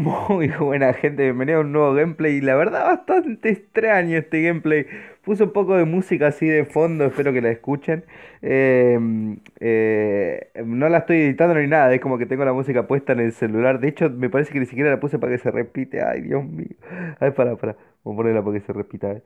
Muy buena gente, bienvenido a un nuevo gameplay. Y La verdad, bastante extraño este gameplay. Puse un poco de música así de fondo, espero que la escuchen. Em, eh, no la estoy editando ni nada, es como que tengo la música puesta en el celular. De hecho, me parece que ni siquiera la puse para que se repite. Ay, Dios mío. Ay, para, para. Vamos a ponerla para que se repita. Vamos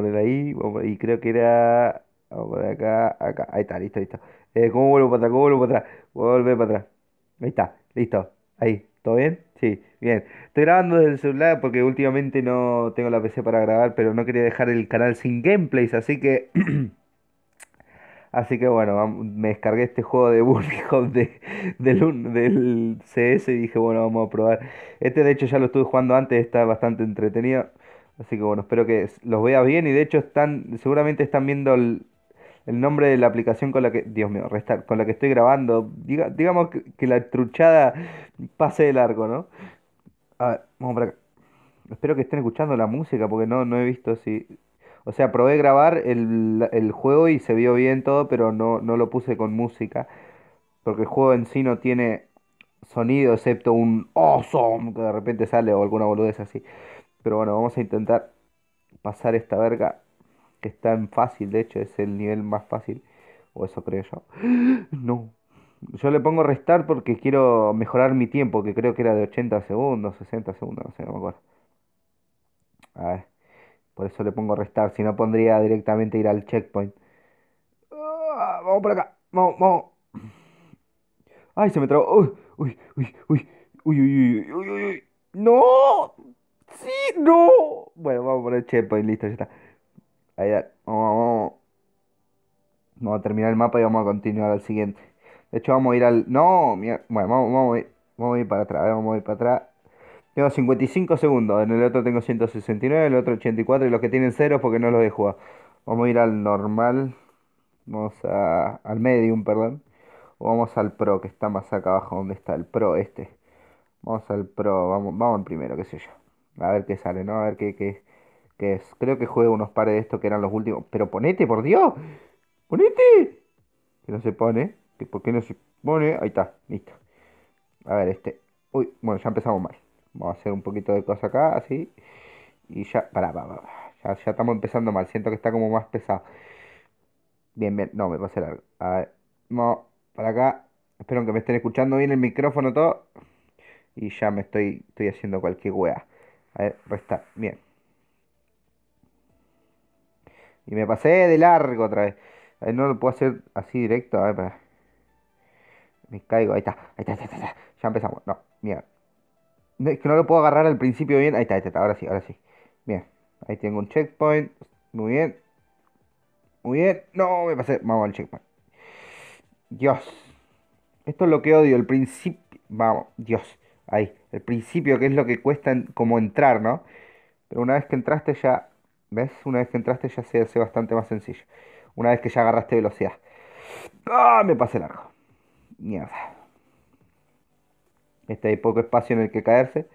a ponerla ahí. Y creo que era. Vamos a poner acá, acá. Ahí está, listo, listo. Eh, ¿Cómo vuelvo para atrás? ¿Cómo vuelvo para atrás? Vuelve para atrás. Ahí está, listo. Ahí. ¿Todo bien? Sí, bien. Estoy grabando desde el celular porque últimamente no tengo la PC para grabar, pero no quería dejar el canal sin gameplays, así que... así que bueno, me descargué este juego de Burning Hop del, CS y dije, bueno, vamos a probar. Este de hecho ya lo estuve jugando antes, está bastante entretenido. Así que bueno, espero que los vea bien y de hecho están, seguramente están viendo el, el nombre de la aplicación con la que, Dios mío, con la que estoy grabando. digamos que, la truchada pase de largo, ¿no? A ver, vamos para acá. Espero que estén escuchando la música porque no, no he visto si... O sea, probé grabar el, juego y se vio bien todo, pero no, no lo puse con música. Porque el juego en sí no tiene sonido excepto un awesome que de repente sale o alguna boludez así. Pero bueno, vamos a intentar pasar esta verga que está en fácil, de hecho, es el nivel más fácil, o eso creo yo. No. Yo le pongo restar porque quiero mejorar mi tiempo, que creo que era de 80 segundos, 60 segundos, no sé, no me acuerdo. A ver, por eso le pongo restar, si no pondría directamente ir al checkpoint. Ah, vamos por acá, vamos, vamos. Ay, se me trabó. Uy, uy, uy, uy, uy, uy, uy, uy, uy. No. Sí, no. Bueno, vamos por el checkpoint, listo, ya está. Ahí vamos, vamos, a terminar el mapa y vamos a continuar al siguiente. De hecho, vamos a ir al. No, mierda. Bueno, vamos, a ir, vamos a ir para atrás. Vamos a ir para atrás. Tengo 55 segundos. En el otro tengo 169, en el otro 84. Y los que tienen cero porque no los he jugado. Vamos a ir al normal. Vamos a, al medium, perdón. O vamos al pro, que está más acá abajo. donde está el pro? Este. Vamos al pro. Vamos, vamos al primero, qué sé yo. A ver qué sale, ¿no? A ver qué. qué que creo que juega unos pares de estos que eran los últimos. Pero ponete, por Dios. Ponete. Que no se pone. Que por qué no se pone. Ahí está, listo. A ver, este. Uy, bueno, ya empezamos mal. Vamos a hacer un poquito de cosas acá, así. Y ya, pará, pará, pará. Ya, estamos empezando mal. Siento que está como más pesado. Bien, bien. No, me pasé largo. A ver, vamos para acá. Espero que me estén escuchando bien el micrófono todo. Y ya me estoy, estoy haciendo cualquier wea. A ver, resta. Bien. Y me pasé de largo otra vez. no lo puedo hacer así directo. A ver, para. Me caigo. Ahí está. Ahí está, ahí Ya empezamos. No, mira. es que no lo puedo agarrar al principio bien. Ahí está, ahí está. Ahora sí, ahora sí. Bien. Ahí tengo un checkpoint. Muy bien. Muy bien. No, me pasé. Vamos al checkpoint. Dios. Esto es lo que odio. El principio. Vamos. Dios. Ahí. El principio, que es lo que cuesta como entrar, ¿no? Pero una vez que entraste ya ¿Ves? Una vez que entraste ya se hace bastante más sencillo. Una vez que ya agarraste velocidad. ¡Ah! Me pasé largo. Mierda. Este hay poco espacio en el que caerse.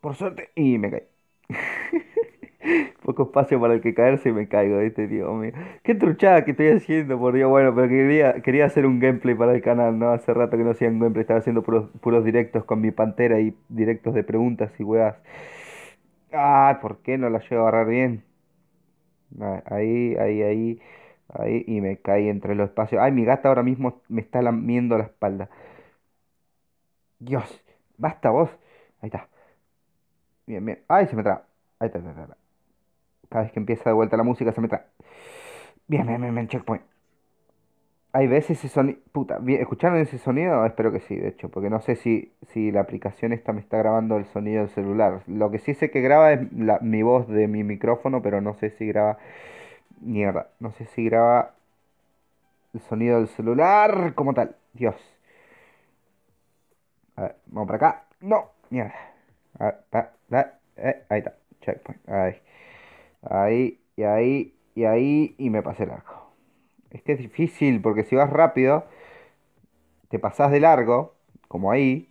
Por suerte. Y me caí. poco espacio para el que caerse y me caigo, este Dios mío. Qué truchada que estoy haciendo, por Dios. Bueno, pero quería, hacer un gameplay para el canal, ¿no? Hace rato que no hacía un gameplay, estaba haciendo puros, puros directos con mi pantera y directos de preguntas y weas. Ah, ¿por qué no la llevo a agarrar bien? Ah, ahí, ahí, ahí, ahí, y me caí entre los espacios. Ay, mi gata ahora mismo me está lamiendo la espalda. Dios, basta vos. Ahí está. Bien, bien. Ay, se me traba. Ahí está, está, está, Cada vez que empieza de vuelta la música se me traba. Bien, bien, bien, bien, checkpoint hay veces ese sonido. Puta, ¿escucharon ese sonido? Espero que sí, de hecho, porque no sé si, si la aplicación esta me está grabando el sonido del celular. Lo que sí sé que graba es mi voz de mi micrófono, pero no sé si graba. Mierda, no sé si graba el sonido del celular como tal. Dios. A ver, vamos para acá. No, mierda. Eh, ahí está, checkpoint. Ahí. Ahí, y ahí, y ahí, y me pasé largo es que es difícil, porque si vas rápido, te pasás de largo, como ahí,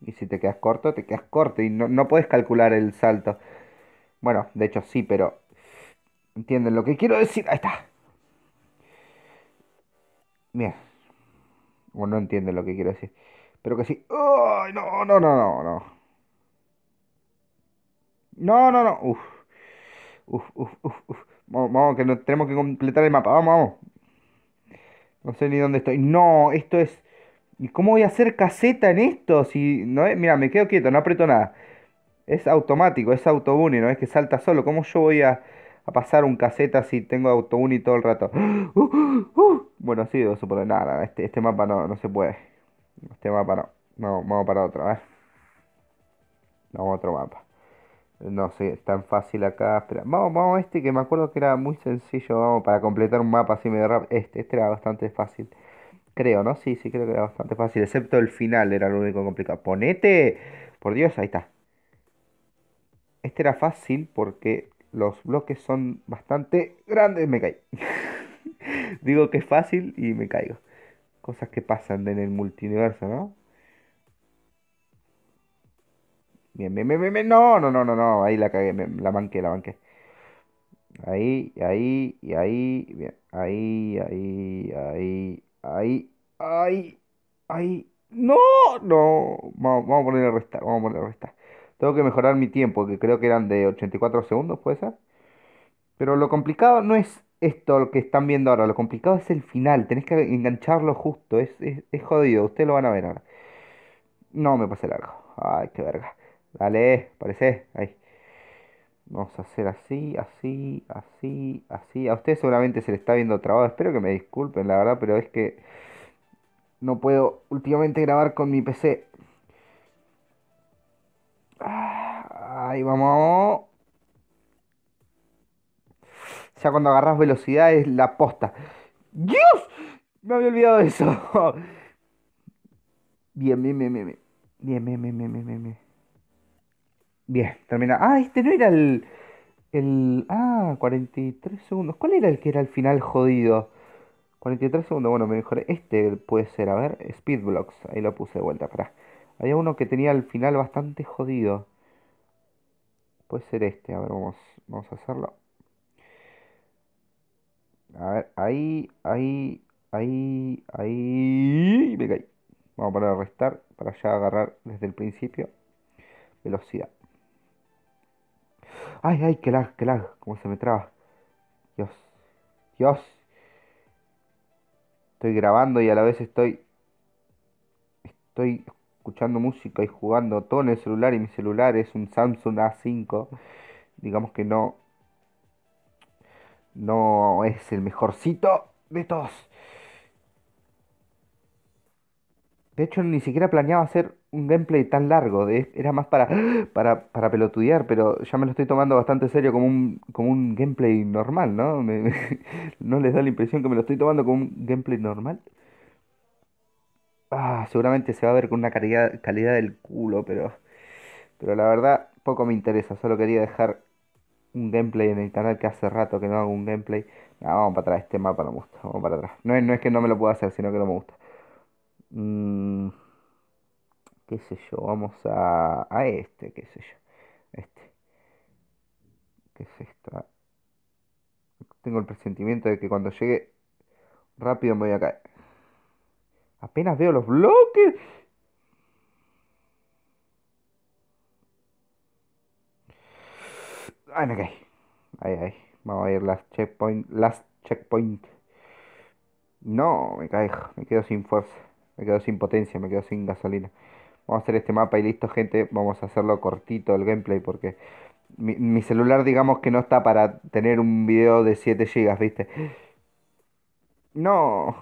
y si te quedas corto, te quedas corto, y no, no puedes calcular el salto. Bueno, de hecho sí, pero entienden lo que quiero decir. Ahí está. Bien. O no entienden lo que quiero decir. Pero que sí. ¡Ay, no, no, no, no, no! No, no, no. Uf. Uf, uf, uf, uf. Vamos, vamos, que no tenemos que completar el mapa. Vamos, vamos. No sé ni dónde estoy. No, esto es... ¿Y cómo voy a hacer caseta en esto? Si no es... Mira, me quedo quieto, no aprieto nada. Es automático, es autobunny, no es que salta solo. ¿Cómo yo voy a, pasar un caseta si tengo autobunny todo el rato? Uh, uh, uh. Bueno, sí, debo suponer. Nada, nada, este, este, mapa no, no se puede. Este mapa no. no vamos para otro, a Vamos a otro mapa. No sé, es tan fácil acá. vamos, vamos a este que me acuerdo que era muy sencillo. Vamos, para completar un mapa así medio rápido. Este, este era bastante fácil. Creo, ¿no? Sí, sí, creo que era bastante fácil. Excepto el final, era lo único complicado. ¡Ponete! Por Dios, ahí está. Este era fácil porque los bloques son bastante grandes. Me caí. Digo que es fácil y me caigo. Cosas que pasan en el multiverso, ¿no? Bien, bien, bien, bien, No, no, no, no, no. Ahí la cagué, la manqué la banqué. Ahí, ahí, ahí. Bien. Ahí, ahí, ahí, ahí, ahí, ahí. No, no. Vamos, vamos a el restar, vamos a poner el restar. Tengo que mejorar mi tiempo, que creo que eran de 84 segundos, puede ser. Pero lo complicado no es esto lo que están viendo ahora, lo complicado es el final. Tenés que engancharlo justo, es, es, es jodido. Ustedes lo van a ver ahora. No, me pasé largo. Ay, qué verga. Dale, parece. Ahí. Vamos a hacer así, así, así, así. A usted seguramente se le está viendo trabado. Espero que me disculpen, la verdad, pero es que no puedo últimamente grabar con mi PC. Ah, ahí vamos. Ya cuando agarras velocidad es la posta. ¡Dios! Me había olvidado eso. Bien, bien, bien, bien. Bien, bien, bien, bien, bien, bien. bien. Bien, termina. Ah, este no era el. El. Ah, 43 segundos. ¿Cuál era el que era el final jodido? 43 segundos, bueno, mejor Este puede ser, a ver, Speedblocks. Ahí lo puse de vuelta, para Había uno que tenía el final bastante jodido. Puede ser este, a ver, vamos, vamos a hacerlo. A ver, ahí, ahí, ahí, ahí. Me caí. Vamos a parar a restar para ya agarrar desde el principio. Velocidad. Ay, ay, qué lag, qué lag. Cómo se me traba. Dios. Dios. Estoy grabando y a la vez estoy... Estoy escuchando música y jugando todo en el celular y mi celular es un Samsung A5. Digamos que no... No es el mejorcito de todos. De hecho, ni siquiera planeaba hacer un gameplay tan largo, de, era más para, para, para pelotudear, pero ya me lo estoy tomando bastante serio como un, como un gameplay normal, ¿no? ¿No les da la impresión que me lo estoy tomando como un gameplay normal? Ah, seguramente se va a ver con una calidad, calidad del culo, pero, pero la verdad poco me interesa, solo quería dejar un gameplay en el canal que hace rato que no hago un gameplay. vamos para atrás, este mapa no me gusta, vamos para atrás. No es, no es que no me lo pueda hacer, sino que no me gusta. Mmm qué sé yo, vamos a, a este, qué sé yo, este, qué es esta. Tengo el presentimiento de que cuando llegue rápido me voy a caer. Apenas veo los bloques. Ay, me caí. Ay, ay. Vamos a ir las checkpoint. Last checkpoint. No, me caigo, Me quedo sin fuerza. Me quedo sin potencia. Me quedo sin gasolina. Vamos a hacer este mapa y listo, gente. Vamos a hacerlo cortito el gameplay porque mi, celular, digamos que no está para tener un video de 7 GB, ¿viste? No.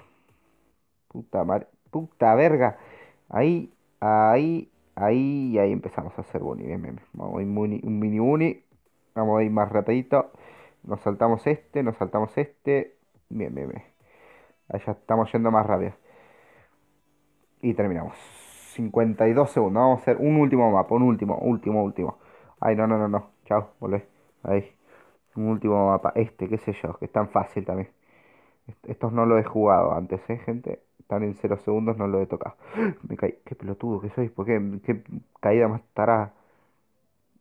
Puta madre. Puta verga. Ahí, ahí, ahí y ahí empezamos a hacer boni. Bien, bien, Vamos a ir un mini uni. Vamos a ir más rapidito. Nos saltamos este, nos saltamos este. Bien, bien, bien. Ahí ya estamos yendo más rápido. Y terminamos. 52 segundos. Vamos a hacer un último mapa, un último, último, último. Ay, no, no, no, no. Chao, volvé. Ahí. Un último mapa. Este, qué sé yo, que es tan fácil también. Estos no lo he jugado antes, ¿eh, gente? Están en 0 segundos, no lo he tocado. Me caí. Qué pelotudo que soy. ¿Por qué? ¿Qué caída más tarada?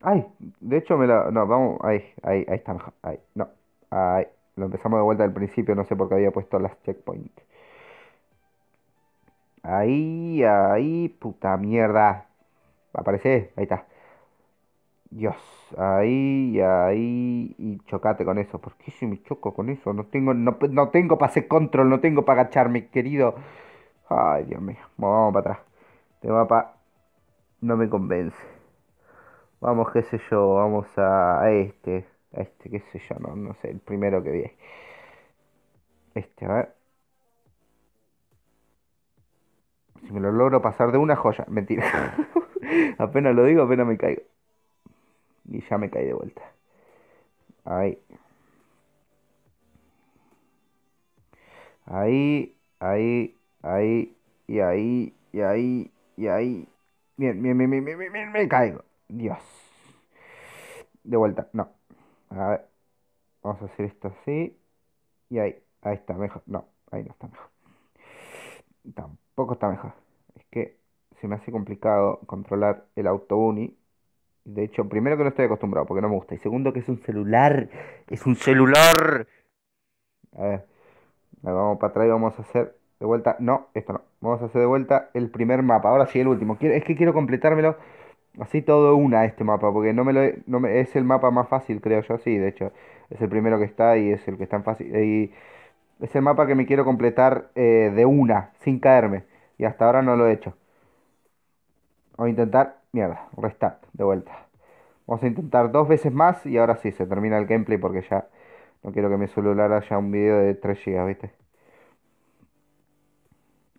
Ay, de hecho me la... No, vamos... Ahí, ahí, ahí está mejor. Ahí, no. Ahí. Lo empezamos de vuelta al principio, no sé por qué había puesto las checkpoints. Ahí, ahí, puta mierda. Aparece, ahí está. Dios, ahí, ahí, y chocate con eso. ¿Por qué si me choco con eso? No tengo, no, no tengo para hacer control, no tengo para agacharme, querido. Ay, Dios mío, vamos para atrás. Este mapa no me convence. Vamos, qué sé yo, vamos a, este, a este, qué sé yo, no, no sé, el primero que vi. Este, a ver. Si me lo logro pasar de una joya. Mentira. apenas lo digo, apenas me caigo. Y ya me caí de vuelta. Ahí. Ahí, ahí, ahí, y ahí, y ahí, y ahí. Bien, bien, bien, bien, bien, bien, me caigo. Dios. De vuelta, no. A ver. Vamos a hacer esto así. Y ahí, ahí está mejor. No, ahí no está mejor tampoco está mejor. Es que se me hace complicado controlar el auto uni. De hecho, primero que no estoy acostumbrado porque no me gusta. Y segundo que es un celular. Es un celular. A ver. Vamos para atrás y vamos a hacer de vuelta. No, esto no. Vamos a hacer de vuelta el primer mapa. Ahora sí, el último. es que quiero completármelo así todo una este mapa. Porque no me lo es el mapa más fácil, creo yo. Sí, de hecho. Es el primero que está y es el que está tan fácil es el mapa que me quiero completar eh, de una, sin caerme. Y hasta ahora no lo he hecho. Voy a intentar, mierda, restart, de vuelta. Vamos a intentar dos veces más y ahora sí, se termina el gameplay porque ya no quiero que mi celular haya un video de 3 GB, ¿viste?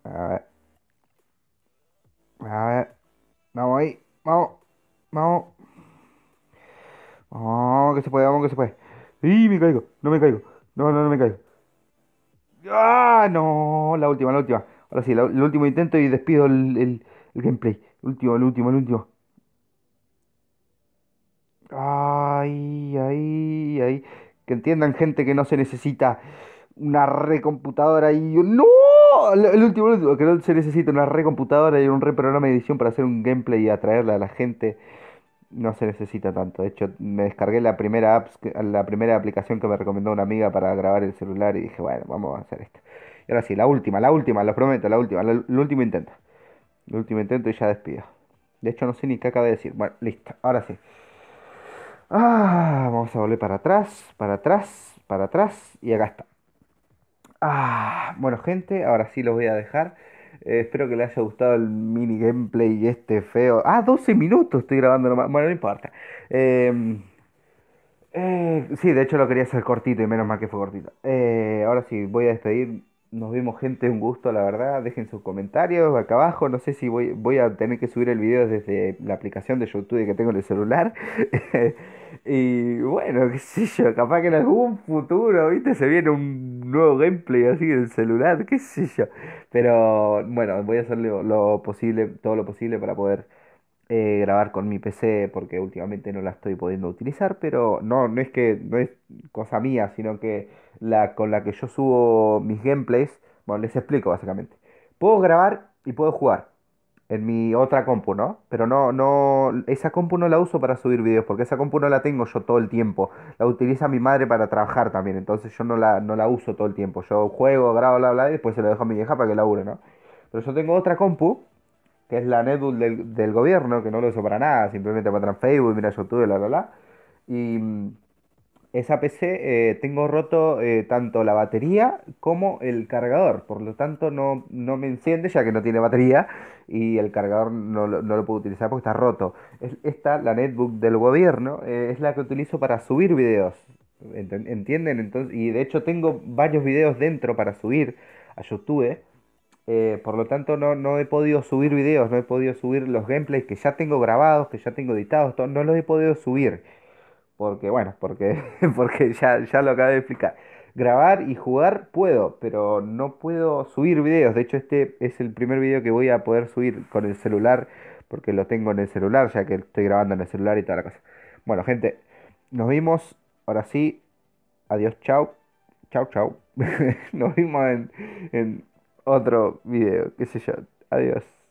A ver. A ver. Vamos ahí. Vamos. Vamos. Vamos, que se puede, vamos, que se puede. ¡Y me caigo! No me caigo. No, no, no me caigo. ¡Ah! No, la última, la última. Ahora sí, el último intento y despido el, gameplay. El último, el último, el último. Ay, ay, ay. Que entiendan, gente, que no se necesita una recomputadora y ¡No! El último, el último, que no se necesita una recomputadora y un reprograma de edición para hacer un gameplay y atraerla a la gente no se necesita tanto. De hecho, me descargué la primera, la primera aplicación que me recomendó una amiga para grabar el celular y dije, bueno, vamos a hacer esto. Y ahora sí, la última, la última, lo prometo, la última, la, el último intento. El último intento y ya despido. De hecho, no sé ni qué acaba de decir. Bueno, listo, ahora sí. Ah, vamos a volver para atrás, para atrás, para atrás y acá está. Ah, bueno, gente, ahora sí los voy a dejar. Eh, espero que les haya gustado el mini gameplay este feo. Ah, 12 minutos estoy grabando nomás. Bueno, no importa. Em, eh, sí, de hecho lo quería hacer cortito y menos mal que fue cortito. Eh, ahora sí, voy a despedir nos vemos gente, un gusto, la verdad. Dejen sus comentarios acá abajo. No sé si voy, voy a tener que subir el video desde la aplicación de YouTube que tengo en el celular. y bueno, qué sé yo, capaz que en algún futuro, viste, se viene un nuevo gameplay así del celular, qué sé yo. Pero bueno, voy a hacer lo, posible, todo lo posible para poder eh, grabar con mi PC porque últimamente no la estoy pudiendo utilizar, pero no, no es que no es cosa mía, sino que la, con la que yo subo mis gameplays. Bueno, les explico básicamente. Puedo grabar y puedo jugar en mi otra compu, ¿no? Pero no, no, esa compu no la uso para subir videos, porque esa compu no la tengo yo todo el tiempo. La utiliza mi madre para trabajar también, entonces yo no la, uso todo el tiempo. Yo juego, grabo, bla, bla, y después se lo dejo a mi vieja para que labure, ¿no? Pero yo tengo otra compu, que es la Netbook del, gobierno, que no lo uso para nada, simplemente para entrar a Facebook, mira YouTube, bla, bla, bla. Y mm, esa PC eh, tengo roto eh, tanto la batería como el cargador, por lo tanto no, me enciende ya que no tiene batería y el cargador no, lo puedo utilizar porque está roto. esta, la netbook del gobierno, eh, es la que utilizo para subir videos, ¿entienden? Entonces, y de hecho tengo varios videos dentro para subir a YouTube. por lo tanto no, no he podido subir videos, no he podido subir los gameplays que ya tengo grabados, que ya tengo editados, no los he podido subir porque, bueno, porque, porque ya, ya lo acabé de explicar. Grabar y jugar puedo, pero no puedo subir videos. De hecho, este es el primer video que voy a poder subir con el celular, porque lo tengo en el celular, ya que estoy grabando en el celular y toda la cosa. Bueno, gente, nos vimos. Ahora sí, adiós, chao. Chao, chao. nos vimos en, en otro video, qué sé yo. Adiós.